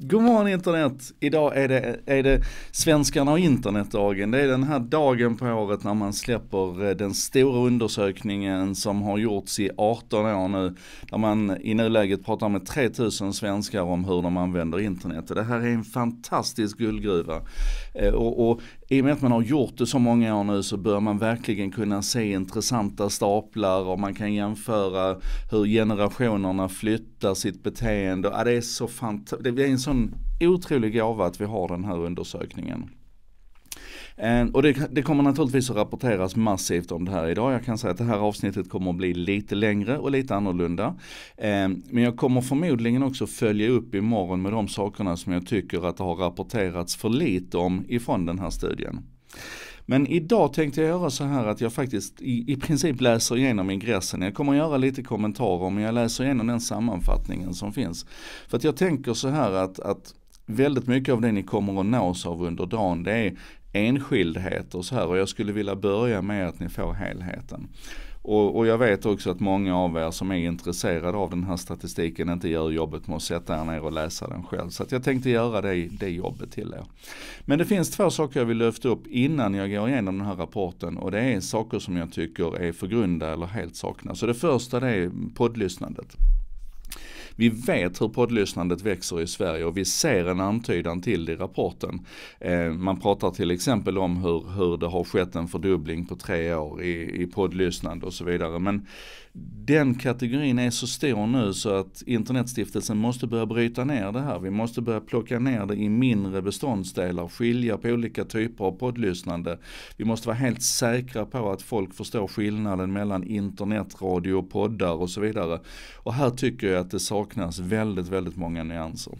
God morgon internet! Idag är det, är det svenskarna och internetdagen. Det är den här dagen på året när man släpper eh, den stora undersökningen som har gjorts i 18 år nu. Där man i nuläget pratar med 3000 svenskar om hur de använder internet. Det här är en fantastisk guldgruva. Eh, och, och i och med att man har gjort det så många år nu så bör man verkligen kunna se intressanta staplar och man kan jämföra hur generationerna flyttar sitt beteende. Ja, det är så fantastiskt sån otrolig gåva att vi har den här undersökningen. Eh, och det, det, kommer naturligtvis att rapporteras massivt om det här idag. Jag kan säga att det här avsnittet kommer att bli lite längre och lite annorlunda. Eh, men jag kommer förmodligen också följa upp imorgon med de sakerna som jag tycker att det har rapporterats för lite om ifrån den här studien. Men idag tänkte jag göra så här att jag faktiskt i, i princip läser igenom ingressen. Jag kommer att göra lite kommentarer men jag läser igenom den sammanfattningen som finns. För att jag tänker så här att, att väldigt mycket av det ni kommer att nås av under dagen det är enskildheter och så här och jag skulle vilja börja med att ni får helheten. Och, och, jag vet också att många av er som är intresserade av den här statistiken inte gör jobbet med att sätta er ner och läsa den själv. Så jag tänkte göra det, det jobbet till er. Men det finns två saker jag vill lyfta upp innan jag går igenom den här rapporten och det är saker som jag tycker är för grunda eller helt saknas. Så det första det är poddlyssnandet. Vi vet hur poddlyssnandet växer i Sverige och vi ser en antydan till det i rapporten. Eh, man pratar till exempel om hur, hur det har skett en fördubbling på tre år i, i poddlyssnande och så vidare. Men den kategorin är så stor nu så att Internetstiftelsen måste börja bryta ner det här. Vi måste börja plocka ner det i mindre beståndsdelar, skilja på olika typer av poddlyssnande. Vi måste vara helt säkra på att folk förstår skillnaden mellan internetradio, poddar och så vidare. Och här tycker jag att det saknas väldigt, väldigt många nyanser.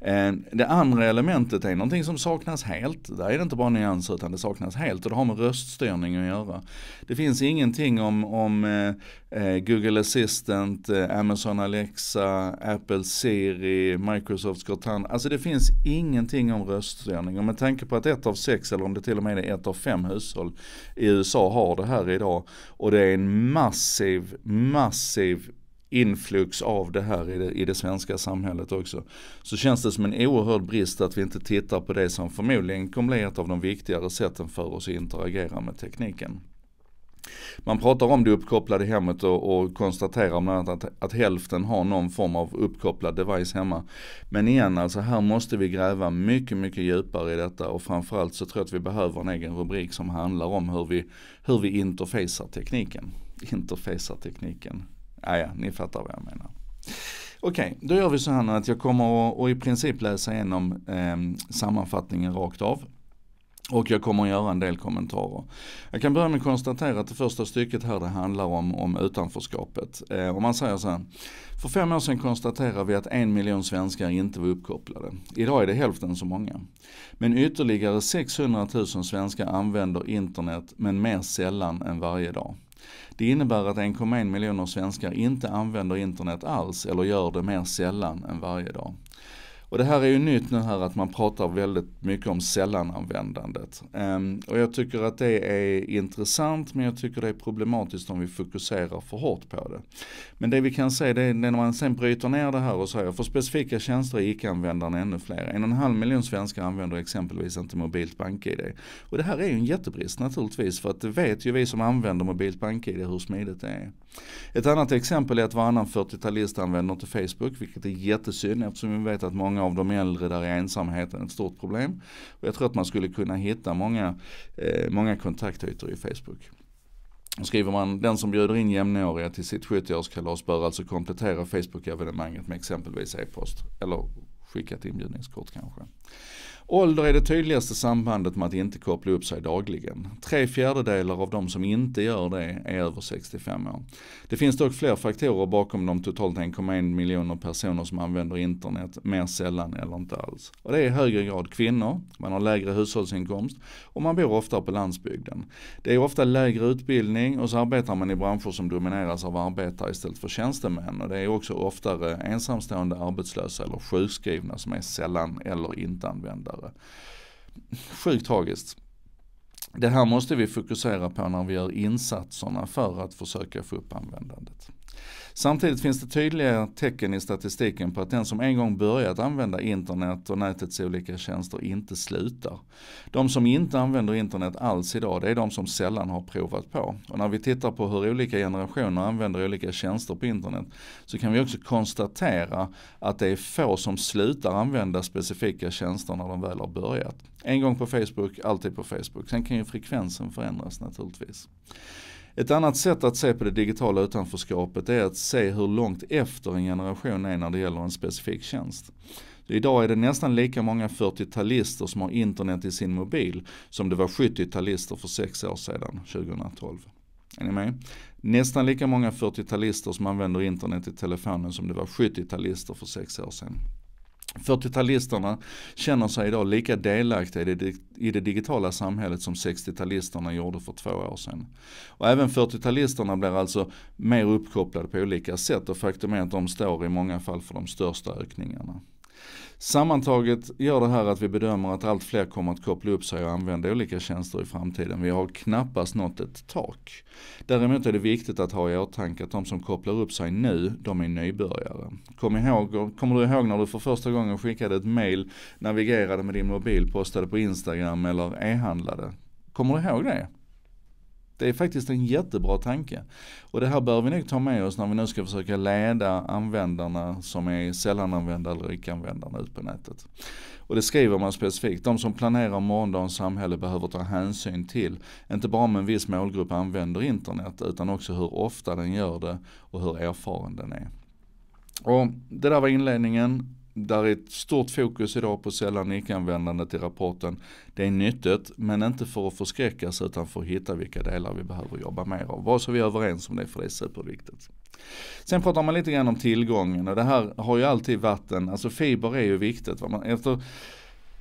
Eh, det andra elementet är någonting som saknas helt. Där är det inte bara nyanser utan det saknas helt och det har med röststyrning att göra. Det finns ingenting om, om eh, eh, Google Assistant, Amazon Alexa, Apple Siri, Microsoft Cortana. Alltså det finns ingenting om röststyrning och med tanke på att ett av sex eller om det till och med är ett av fem hushåll i USA har det här idag och det är en massiv, massiv influx av det här i det, i det, svenska samhället också. Så känns det som en oerhörd brist att vi inte tittar på det som förmodligen kommer bli ett av de viktigare sätten för oss att interagera med tekniken. Man pratar om det uppkopplade hemmet och, och konstaterar bland annat att, att hälften har någon form av uppkopplad device hemma. Men igen, alltså här måste vi gräva mycket, mycket djupare i detta och framförallt så tror jag att vi behöver en egen rubrik som handlar om hur vi, hur vi interfacear tekniken. Interfacear tekniken. Ja, ja, ni fattar vad jag menar. Okej, okay, då gör vi så här nu att jag kommer att, att i princip läsa igenom eh, sammanfattningen rakt av. Och jag kommer att göra en del kommentarer. Jag kan börja med att konstatera att det första stycket här det handlar om, om utanförskapet. Eh, om man säger så här. För fem år sedan konstaterade vi att en miljon svenskar inte var uppkopplade. Idag är det hälften så många. Men ytterligare 600 000 svenskar använder internet men mer sällan än varje dag. Det innebär att 1,1 miljoner svenskar inte använder internet alls eller gör det mer sällan än varje dag. Och det här är ju nytt nu här att man pratar väldigt mycket om sällananvändandet. Um, och jag tycker att det är intressant men jag tycker det är problematiskt om vi fokuserar för hårt på det. Men det vi kan se det är när man sen bryter ner det här och säger för specifika tjänster är icke användarna ännu fler. En och en halv miljon svenskar använder exempelvis inte mobilt bank-id. Och det här är ju en jättebrist naturligtvis för att det vet ju vi som använder mobilt bank-id hur smidigt det är. Ett annat exempel är att varannan 40-talist använder inte Facebook vilket är jättesynd eftersom vi vet att många många av de äldre där är ensamheten ett stort problem. Och jag tror att man skulle kunna hitta många, eh, många kontaktytor i Facebook. Skriver man den som bjuder in jämnåriga till sitt 70-årskalas bör alltså komplettera Facebook-evenemanget med exempelvis e-post eller skicka ett inbjudningskort kanske. Ålder är det tydligaste sambandet med att inte koppla upp sig dagligen. Tre fjärdedelar av de som inte gör det är över 65 år. Det finns dock fler faktorer bakom de totalt 1,1 miljoner personer som använder internet mer sällan eller inte alls. Och det är i högre grad kvinnor, man har lägre hushållsinkomst och man bor ofta på landsbygden. Det är ofta lägre utbildning och så arbetar man i branscher som domineras av arbetare istället för tjänstemän och det är också oftare ensamstående arbetslösa eller sjukskrivna skrivna som är sällan eller inte användare. Sjukt tragiskt. Det här måste vi fokusera på när vi gör insatserna för att försöka få upp användandet. Samtidigt finns det tydliga tecken i statistiken på att den som en gång börjat använda internet och nätets olika tjänster inte slutar. De som inte använder internet alls idag, det är de som sällan har provat på. Och när vi tittar på hur olika generationer använder olika tjänster på internet så kan vi också konstatera att det är få som slutar använda specifika tjänster när de väl har börjat. En gång på Facebook, alltid på Facebook. Sen kan ju frekvensen förändras naturligtvis. Ett annat sätt att se på det digitala utanförskapet är att se hur långt efter en generation är när det gäller en specifik tjänst. idag är det nästan lika många 40-talister som har internet i sin mobil som det var 70-talister för sex år sedan, 2012. Är ni med? Nästan lika många 40-talister som använder internet i telefonen som det var 70-talister för sex år sedan. 40-talisterna känner sig idag lika delaktiga i det, digitala samhället som 60-talisterna gjorde för två år sedan. Och även 40-talisterna blir alltså mer uppkopplade på olika sätt och faktum är att de står i många fall för de största ökningarna. Sammantaget gör det här att vi bedömer att allt fler kommer att koppla upp sig och använda olika tjänster i framtiden. Vi har knappast nått ett tak. Däremot är det viktigt att ha i åtanke att de som kopplar upp sig nu, de är nybörjare. Kom ihåg, kommer du ihåg när du för första gången skickade ett mail, navigerade med din mobil, postade på Instagram eller e-handlade? Kommer du ihåg det? Det är faktiskt en jättebra tanke. Och det här bör vi nog ta med oss när vi nu ska försöka leda användarna som är sällananvändare eller icke-användarna ut på nätet. Och det skriver man specifikt. De som planerar morgondagens samhälle behöver ta hänsyn till, inte bara om en viss målgrupp använder internet, utan också hur ofta den gör det och hur erfaren den är. Och det där var inledningen där är ett stort fokus idag på sällan icke-användandet i rapporten. Det är nyttigt, men inte för att förskräckas utan för att hitta vilka delar vi behöver jobba mer av. Bara så vi är överens om det, för det är superviktigt. Sen pratar man lite grann om tillgången och det här har ju alltid varit en, alltså fiber är ju viktigt. efter,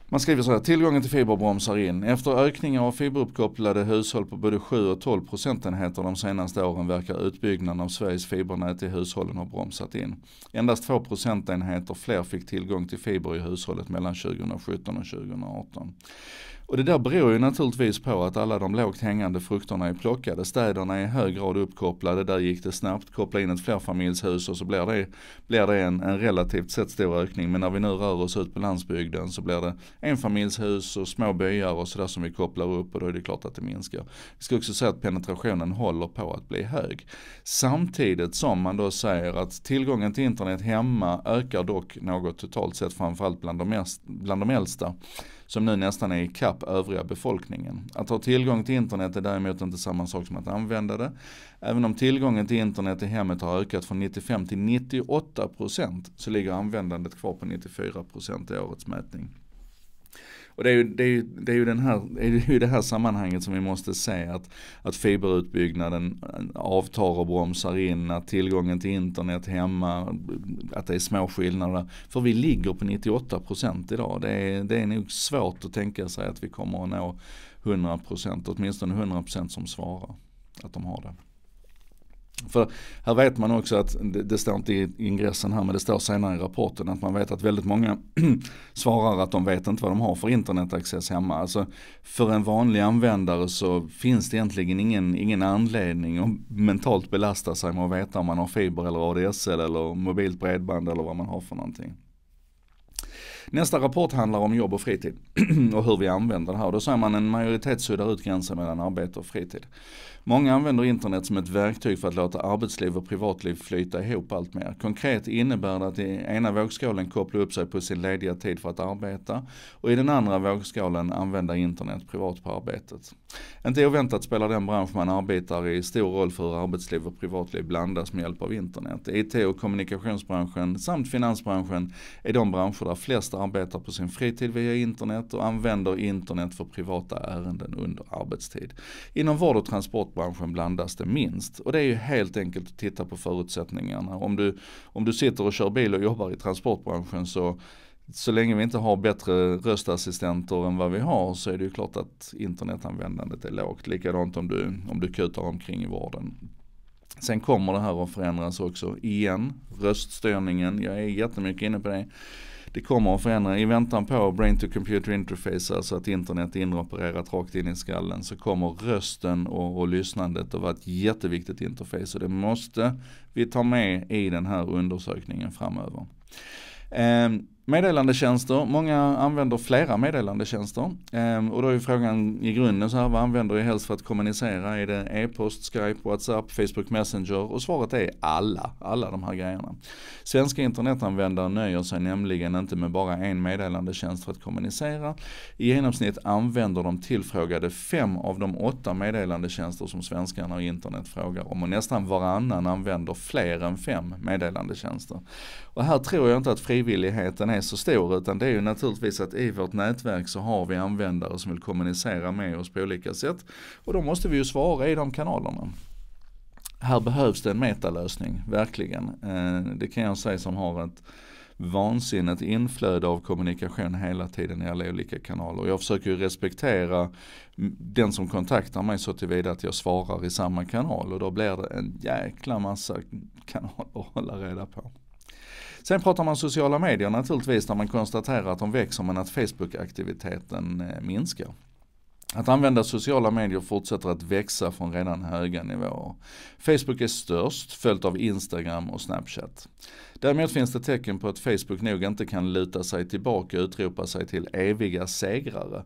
man skriver så här, tillgången till fiber bromsar in. Efter ökningar av fiberuppkopplade hushåll på både 7 och 12 procentenheter de senaste åren verkar utbyggnaden av Sveriges fibernät i hushållen ha bromsat in. Endast 2 procentenheter fler fick tillgång till fiber i hushållet mellan 2017 och 2018. Och det där beror ju naturligtvis på att alla de lågt hängande frukterna är plockade. Städerna är i hög grad uppkopplade, där gick det snabbt. Koppla in ett flerfamiljshus och så blir det, blir det en, en relativt sett stor ökning. Men när vi nu rör oss ut på landsbygden så blir det enfamiljshus och små byar och sådär som vi kopplar upp och då är det klart att det minskar. Vi ska också säga att penetrationen håller på att bli hög. Samtidigt som man då säger att tillgången till internet hemma ökar dock något totalt sett framförallt bland de, mest, bland de äldsta som nu nästan är i kapp övriga befolkningen. Att ha tillgång till internet är däremot inte samma sak som att använda det. Även om tillgången till internet i hemmet har ökat från 95 till 98 procent så ligger användandet kvar på 94 procent i årets mätning. Och det är ju det, är det, är ju den här, det, är ju det här sammanhanget som vi måste se att, att fiberutbyggnaden eh, avtar och bromsar in, att tillgången till internet hemma, att det är små skillnader. För vi ligger på 98% idag. Det är, det är nog svårt att tänka sig att vi kommer att nå 100% åtminstone 100% som svarar att de har det. För här vet man också att, det, det står inte i ingressen här men det står senare i rapporten att man vet att väldigt många svarar att de vet inte vad de har för internetaccess hemma. Alltså för en vanlig användare så finns det egentligen ingen, ingen anledning att mentalt belasta sig med att veta om man har fiber eller ADSL eller mobilt bredband eller vad man har för någonting. Nästa rapport handlar om jobb och fritid och hur vi använder det här. Då ser man en majoritet suddar ut gränsen mellan arbete och fritid. Många använder internet som ett verktyg för att låta arbetsliv och privatliv flyta ihop allt mer. Konkret innebär det att i ena vågskålen koppla upp sig på sin lediga tid för att arbeta och i den andra vågskålen använda internet privat på arbetet. Inte oväntat spelar den bransch man arbetar i stor roll för hur arbetsliv och privatliv blandas med hjälp av internet. IT och kommunikationsbranschen samt finansbranschen är de branscher där flest arbetar på sin fritid via internet och använder internet för privata ärenden under arbetstid. Inom vård och transport transportbranschen blandas det minst. Och det är ju helt enkelt att titta på förutsättningarna. Om du, om du sitter och kör bil och jobbar i transportbranschen så så länge vi inte har bättre röstassistenter än vad vi har så är det ju klart att internetanvändandet är lågt. Likadant om du, om du kutar omkring i vården. Sen kommer det här att förändras också igen. Röststyrningen, jag är jättemycket inne på det det kommer att förändra. I väntan på brain to computer interface, alltså att internet är inopererat rakt in i skallen, så kommer rösten och, och lyssnandet att vara ett jätteviktigt interface. Och det måste vi ta med i den här undersökningen framöver. Um, Meddelandetjänster, många använder flera meddelandetjänster. Ehm, och då är ju frågan i grunden så här, vad använder du helst för att kommunicera? Är det e-post, Skype, WhatsApp, Facebook Messenger? Och svaret är alla, alla de här grejerna. Svenska internetanvändare nöjer sig nämligen inte med bara en meddelandetjänst för att kommunicera. I genomsnitt använder de tillfrågade fem av de åtta meddelandetjänster som svenskarna och internet frågar om. Och nästan varannan använder fler än fem meddelandetjänster. Och här tror jag inte att frivilligheten är är så stor utan det är ju naturligtvis att i vårt nätverk så har vi användare som vill kommunicera med oss på olika sätt. Och då måste vi ju svara i de kanalerna. Här behövs det en metalösning, verkligen. Eh, det kan jag säga som har ett vansinnigt inflöde av kommunikation hela tiden i alla olika kanaler. Jag försöker ju respektera den som kontaktar mig så tillvida att jag svarar i samma kanal och då blir det en jäkla massa kanaler att hålla reda på. Sen pratar man sociala medier naturligtvis där man konstaterar att de växer men att Facebook-aktiviteten eh, minskar. Att använda sociala medier fortsätter att växa från redan höga nivåer. Facebook är störst, följt av Instagram och Snapchat. Däremot finns det tecken på att Facebook nog inte kan luta sig tillbaka och utropa sig till eviga segrare.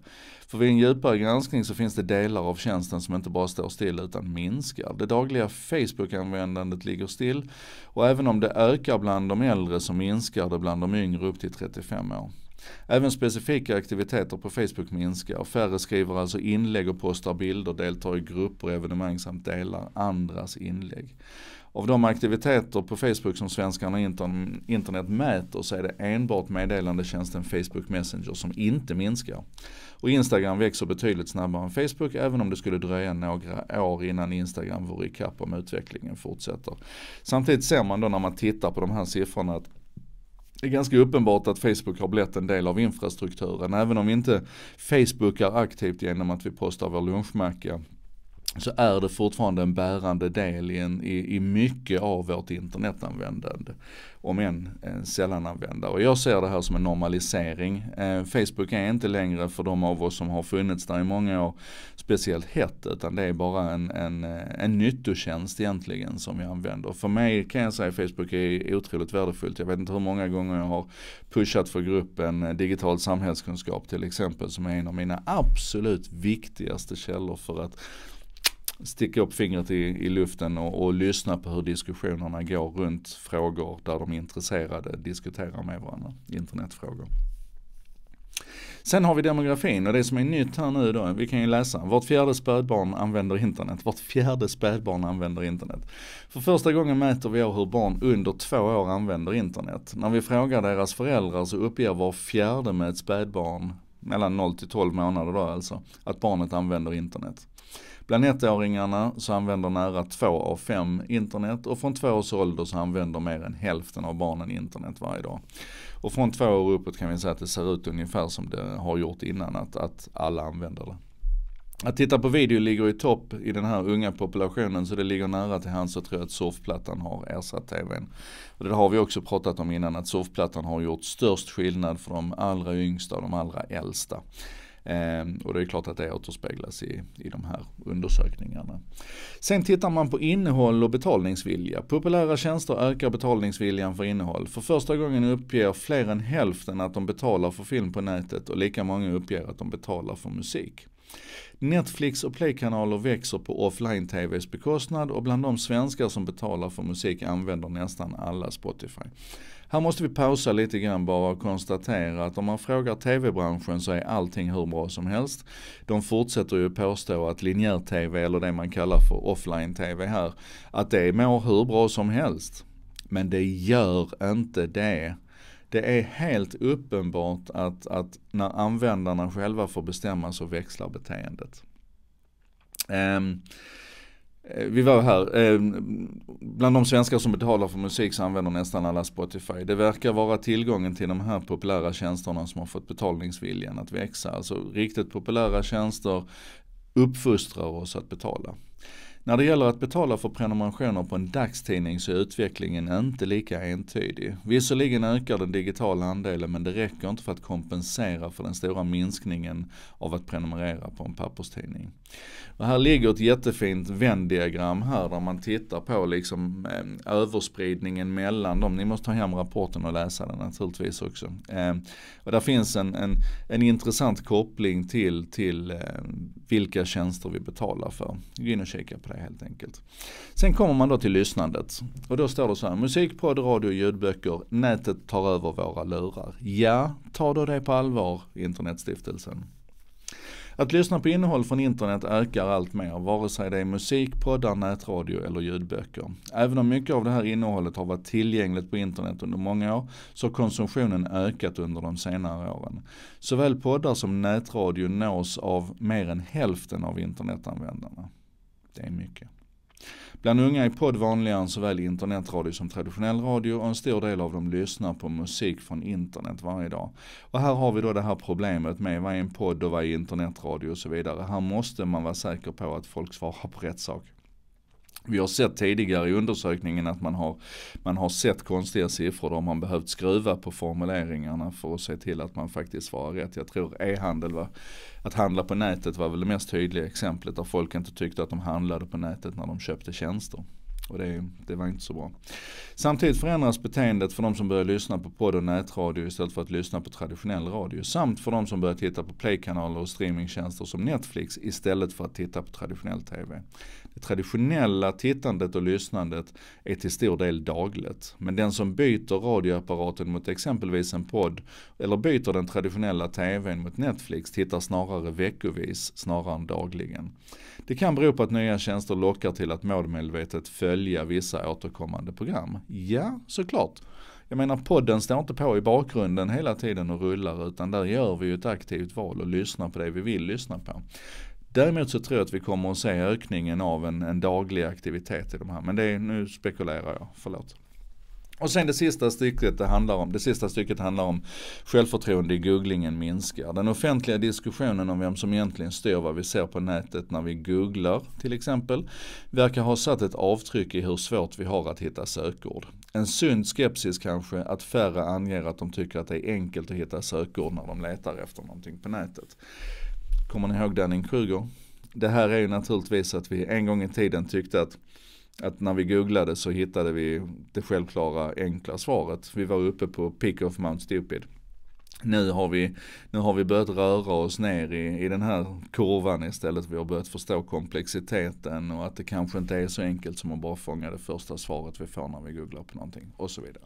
För vid en djupare granskning så finns det delar av tjänsten som inte bara står still utan minskar. Det dagliga Facebook-användandet ligger still och även om det ökar bland de äldre så minskar det bland de yngre upp till 35 år. Även specifika aktiviteter på Facebook minskar. Färre skriver alltså inlägg och postar bilder, deltar i grupper och evenemang samt delar andras inlägg. Av de aktiviteter på Facebook som svenskarna internet mäter så är det enbart meddelandetjänsten Facebook Messenger som inte minskar. Och Instagram växer betydligt snabbare än Facebook även om det skulle dröja några år innan Instagram vore ikapp om utvecklingen fortsätter. Samtidigt ser man då när man tittar på de här siffrorna att det är ganska uppenbart att Facebook har blivit en del av infrastrukturen. Även om vi inte Facebookar aktivt genom att vi postar vår lunchmacka så är det fortfarande en bärande del i, en, i, i mycket av vårt internetanvändande. Om än eh, sällan använda. Och jag ser det här som en normalisering. Eh, Facebook är inte längre för de av oss som har funnits där i många år speciellt hett utan det är bara en, en, eh, en nyttotjänst egentligen som jag använder. För mig kan jag säga Facebook är otroligt värdefullt. Jag vet inte hur många gånger jag har pushat för gruppen eh, digital samhällskunskap till exempel som är en av mina absolut viktigaste källor för att sticka upp fingret i, i luften och, och, lyssna på hur diskussionerna går runt frågor där de intresserade diskuterar med varandra, internetfrågor. Sen har vi demografin och det som är nytt här nu då, vi kan ju läsa, vart fjärde spädbarn använder internet. Vart fjärde spädbarn använder internet. För första gången mäter vi hur barn under två år använder internet. När vi frågar deras föräldrar så uppger var fjärde med ett spädbarn, mellan 0 till 12 månader då alltså, att barnet använder internet. Bland ettåringarna så använder nära två av fem internet och från två års ålder så använder mer än hälften av barnen internet varje dag. Och från två år uppåt kan vi säga att det ser ut ungefär som det har gjort innan, att, att alla använder det. Att titta på video ligger i topp i den här unga populationen så det ligger nära till hands att tro att surfplattan har ersatt tvn. Och det har vi också pratat om innan att surfplattan har gjort störst skillnad för de allra yngsta och de allra äldsta. Ehm, och det är klart att det återspeglas i, i de här undersökningarna. Sen tittar man på innehåll och betalningsvilja. Populära tjänster ökar betalningsviljan för innehåll. För första gången uppger fler än hälften att de betalar för film på nätet och lika många uppger att de betalar för musik. Netflix och Play-kanaler växer på offline-tvs bekostnad och bland de svenskar som betalar för musik använder nästan alla Spotify. Här måste vi pausa lite grann bara och konstatera att om man frågar tv-branschen så är allting hur bra som helst. De fortsätter ju påstå att linjär-tv eller det man kallar för offline-tv här, att det mår hur bra som helst. Men det gör inte det det är helt uppenbart att, att när användarna själva får bestämma så växlar beteendet. Um, vi var här, ehm, bland de svenskar som betalar för musik så använder nästan alla Spotify. Det verkar vara tillgången till de här populära tjänsterna som har fått betalningsviljan att växa. Alltså riktigt populära tjänster uppfostrar oss att betala. När det gäller att betala för prenumerationer på en dagstidning så är utvecklingen inte lika entydig. Visserligen ökar den digitala andelen men det räcker inte för att kompensera för den stora minskningen av att prenumerera på en papperstidning. Och här ligger ett jättefint vändiagram här där man tittar på liksom eh, överspridningen mellan dem. Ni måste ta hem rapporten och läsa den naturligtvis också. Eh, och där finns en, en, en intressant koppling till, till eh, vilka tjänster vi betalar för. Gå in och kika på Play helt enkelt. Sen kommer man då till lyssnandet och då står det så här, musikpodd, radio, ljudböcker, nätet tar över våra lurar. Ja, ta då det på allvar, Internetstiftelsen. Att lyssna på innehåll från internet ökar allt mer, vare sig det är musik, poddar, nätradio eller ljudböcker. Även om mycket av det här innehållet har varit tillgängligt på internet under många år, så har konsumtionen ökat under de senare åren. Såväl poddar som nätradio nås av mer än hälften av internetanvändarna. Det är mycket. Bland unga är podd vanligare än såväl internetradio som traditionell radio och en stor del av dem lyssnar på musik från internet varje dag. Och här har vi då det här problemet med vad är en podd och vad är internetradio och så vidare. Här måste man vara säker på att folk svarar på rätt sak. Vi har sett tidigare i undersökningen att man har, man har sett konstiga siffror. Då har man behövt skruva på formuleringarna för att se till att man faktiskt svarar rätt. Jag tror e-handel var, att handla på nätet var väl det mest tydliga exemplet där folk inte tyckte att de handlade på nätet när de köpte tjänster. Och det, det var inte så bra. Samtidigt förändras beteendet för de som börjar lyssna på podd och nätradio istället för att lyssna på traditionell radio. Samt för de som börjar titta på playkanaler och streamingtjänster som Netflix istället för att titta på traditionell TV. Det traditionella tittandet och lyssnandet är till stor del dagligt. Men den som byter radioapparaten mot exempelvis en podd eller byter den traditionella TVn mot Netflix tittar snarare veckovis snarare än dagligen. Det kan bero på att nya tjänster lockar till att målmedvetet följa välja vissa återkommande program? Ja, såklart. Jag menar podden står inte på i bakgrunden hela tiden och rullar utan där gör vi ju ett aktivt val och lyssnar på det vi vill lyssna på. Däremot så tror jag att vi kommer att se ökningen av en, en daglig aktivitet i de här. Men det är, nu spekulerar jag, förlåt. Och sen det sista stycket det handlar om, det sista stycket handlar om självförtroende i googlingen minskar. Den offentliga diskussionen om vem som egentligen styr vad vi ser på nätet när vi googlar till exempel, verkar ha satt ett avtryck i hur svårt vi har att hitta sökord. En sund skepsis kanske, att färre anger att de tycker att det är enkelt att hitta sökord när de letar efter någonting på nätet. Kommer ni ihåg Danning Kruger? Det här är ju naturligtvis att vi en gång i tiden tyckte att att när vi googlade så hittade vi det självklara enkla svaret. Vi var uppe på peak of Mount Stupid. Nu har vi, nu har vi börjat röra oss ner i, i den här kurvan istället. Vi har börjat förstå komplexiteten och att det kanske inte är så enkelt som att bara fånga det första svaret vi får när vi googlar på någonting och så vidare.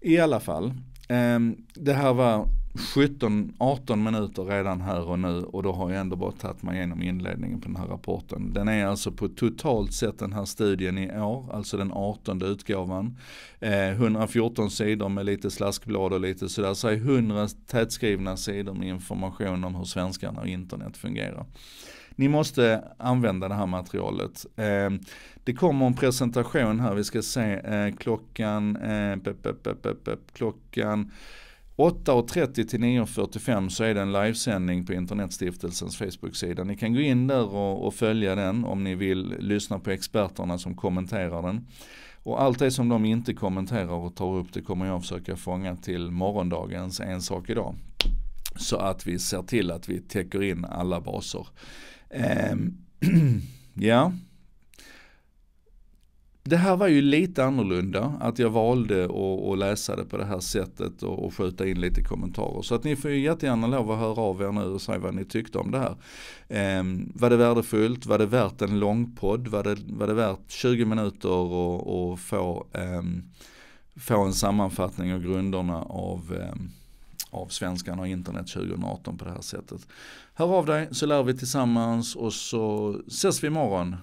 I alla fall, Ehm, det här var 17-18 minuter redan här och nu och då har jag ändå bara tagit mig igenom inledningen på den här rapporten. Den är alltså på totalt sett den här studien i år, alltså den 18 utgåvan. 114 ehm, sidor med lite slaskblad och lite sådär, säg är 100 tätskrivna sidor med information om hur svenskarna och internet fungerar. Ni måste använda det här materialet. Ehm, det kommer en presentation här, vi ska se eh, klockan, eh, klockan 8.30 till 9.45 så är det en livesändning på Internetstiftelsens Facebook-sida. Ni kan gå in där och, och, följa den om ni vill lyssna på experterna som kommenterar den. Och allt det som de inte kommenterar och tar upp det kommer jag försöka fånga till morgondagens En sak idag. Så att vi ser till att vi täcker in alla baser. Ehm, ja. Det här var ju lite annorlunda, att jag valde att, läsa det på det här sättet och, och skjuta in lite kommentarer. Så att ni får ju jättegärna lov att höra av er nu och säga vad ni tyckte om det här. Um, var det värdefullt? Var det värt en lång podd? Var det, var det värt 20 minuter och, och få, um, få en sammanfattning av grunderna av um, av Svenskarna och internet 2018 på det här sättet. Hör av dig så lär vi tillsammans och så ses vi imorgon.